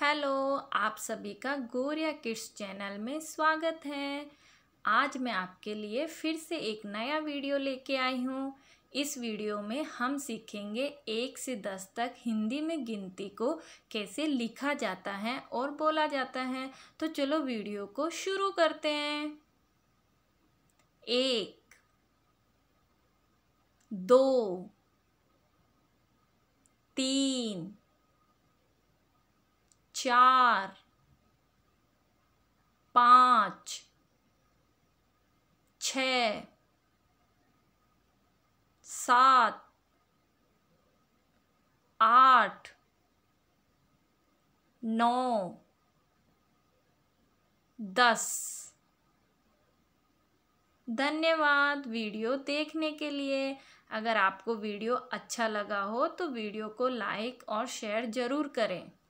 hello आप सभी का गोरिया किड्स चैनल में स्वागत है आज मैं आपके लिए फिर से एक नया वीडियो लेके आई हूँ इस वीडियो में हम सीखेंगे एक से दस तक हिंदी में गिनती को कैसे लिखा जाता है और बोला जाता है तो चलो वीडियो को शुरू करते हैं एक दो चार पाँच छ सात आठ नौ दस धन्यवाद वीडियो देखने के लिए अगर आपको वीडियो अच्छा लगा हो तो वीडियो को लाइक और शेयर ज़रूर करें